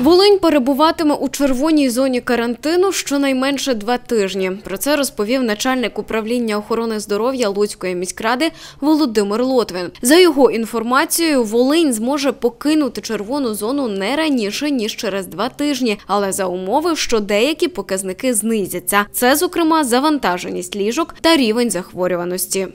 Волинь перебуватиме у червоній зоні карантину щонайменше два тижні. Про це розповів начальник управління охорони здоров'я Луцької міськради Володимир Лотвин. За його інформацією, Волинь зможе покинути червону зону не раніше ніж через два тижні, але за умови, що деякі показники знизяться. Це, зокрема, завантаженість ліжок та рівень захворюваності.